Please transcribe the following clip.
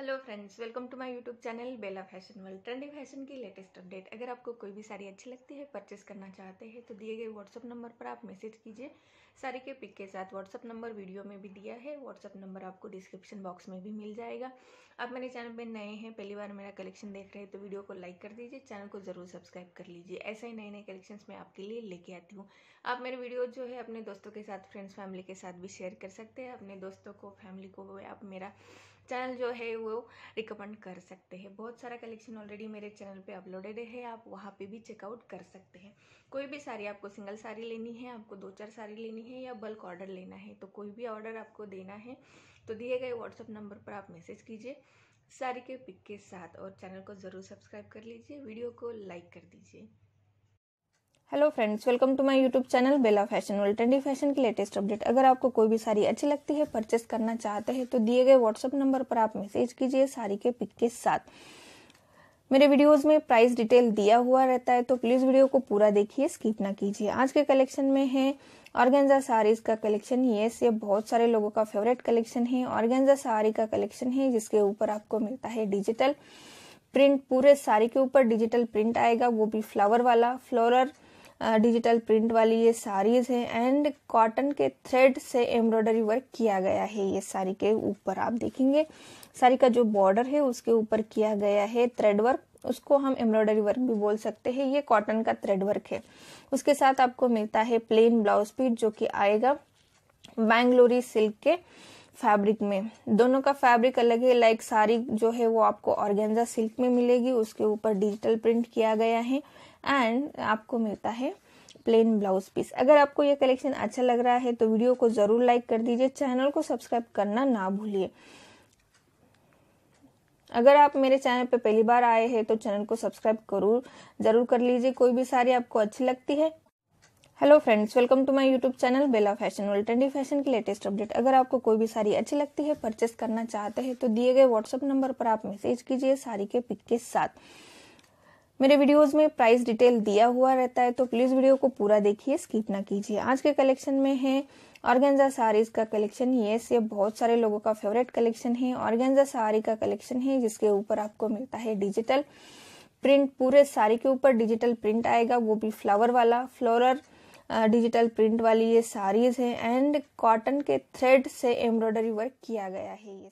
hello friends welcome to my YouTube channel Bela fashion world trending fashion की latest update अगर आपको कोई भी साड़ी अच्छी लगती है परचेस करना चाहते हैं तो दिए गए व्हाट्सअप नंबर पर आप मैसेज कीजिए साड़ी के पिक के साथ व्हाट्सअप नंबर वीडियो में भी दिया है व्हाट्सअप नंबर आपको डिस्क्रिप्शन बॉक्स में भी मिल जाएगा आप मेरे चैनल पर नए हैं पहली बार मेरा कलेक्शन देख रहे हैं तो वीडियो को लाइक कर दीजिए चैनल को ज़रूर सब्सक्राइब कर लीजिए ऐसे ही नए नए कलेक्शन मैं आपके लिए लेके आती हूँ आप मेरे वीडियो जो है अपने दोस्तों के साथ फ्रेंड्स फैमिली के साथ भी शेयर कर सकते हैं अपने दोस्तों को फैमिली को आप मेरा चैनल जो है वो रिकमेंड कर सकते हैं बहुत सारा कलेक्शन ऑलरेडी मेरे चैनल पे अपलोडेड है आप वहाँ पे भी चेकआउट कर सकते हैं कोई भी साड़ी आपको सिंगल साड़ी लेनी है आपको दो चार साड़ी लेनी है या बल्क ऑर्डर लेना है तो कोई भी ऑर्डर आपको देना है तो दिए गए व्हाट्सअप नंबर पर आप मैसेज कीजिए साड़ी के पिक के साथ और चैनल को ज़रूर सब्सक्राइब कर लीजिए वीडियो को लाइक कर दीजिए hello friends welcome to my YouTube channel Bela fashion world trendy fashion की लेटेस्ट अपडेट अगर आपको कोई भी साड़ी अच्छी लगती है परचेस करना चाहते हैं तो दिए गए व्हाट्सअप नंबर पर आप मैसेज कीजिए साड़ी के पिक के साथ मेरे वीडियोस में प्राइस डिटेल दिया हुआ रहता है तो प्लीज़ वीडियो को पूरा देखिए स्किप ना कीजिए आज के कलेक्शन में है ऑर्गेंजा साड़ीज का कलेक्शन येस ये बहुत सारे लोगों का फेवरेट कलेक्शन है ऑर्गेंजा साड़ी का कलेक्शन है जिसके ऊपर आपको मिलता है डिजिटल प्रिंट पूरे साड़ी के ऊपर डिजिटल प्रिंट आएगा वो भी फ्लावर वाला फ्लोर डिजिटल प्रिंट वाली ये साड़ीज़ हैं एंड कॉटन के थ्रेड से एम्ब्रॉयडरी वर्क किया गया है ये साड़ी के ऊपर आप देखेंगे साड़ी का जो बॉर्डर है उसके ऊपर किया गया है थ्रेड वर्क उसको हम एम्ब्रॉयडरी वर्क भी बोल सकते हैं ये कॉटन का थ्रेड वर्क है उसके साथ आपको मिलता है प्लेन ब्लाउज पीट जो कि आएगा बैंगलोरी सिल्क के फैब्रिक में दोनों का फैब्रिक अलग है लाइक साड़ी जो है वो आपको ऑर्गेंजा सिल्क में मिलेगी उसके ऊपर डिजिटल प्रिंट किया गया है एंड आपको मिलता है प्लेन ब्लाउज पीस अगर आपको यह कलेक्शन अच्छा लग रहा है तो वीडियो को ज़रूर लाइक कर दीजिए चैनल को सब्सक्राइब करना ना भूलिए अगर आप मेरे चैनल पर पहली बार आए हैं तो चैनल को सब्सक्राइब करूर ज़रूर कर लीजिए कोई भी साड़ी आपको अच्छी लगती है hello friends welcome to my YouTube channel Bela fashion world trendy fashion की लेटेस्ट अपडेट अगर आपको कोई भी साड़ी अच्छी लगती है परचेस करना चाहते हैं तो दिए गए व्हाट्सअप नंबर पर आप मैसेज कीजिए साड़ी के पिक के साथ मेरे वीडियोस में प्राइस डिटेल दिया हुआ रहता है तो प्लीज वीडियो को पूरा देखिए स्किप ना कीजिए आज के कलेक्शन में है ऑर्गेंजा साड़ीज का कलेक्शन ये ये बहुत सारे लोगों का फेवरेट कलेक्शन है ऑर्गेंजा साड़ी का कलेक्शन है जिसके ऊपर आपको मिलता है डिजिटल प्रिंट पूरे साड़ी के ऊपर डिजिटल प्रिंट आएगा वो भी फ्लावर वाला फ्लोरल डिजिटल प्रिंट वाली ये साड़ीज़ हैं एंड कॉटन के थ्रेड से एम्ब्रॉयडरी वर्क किया गया है ये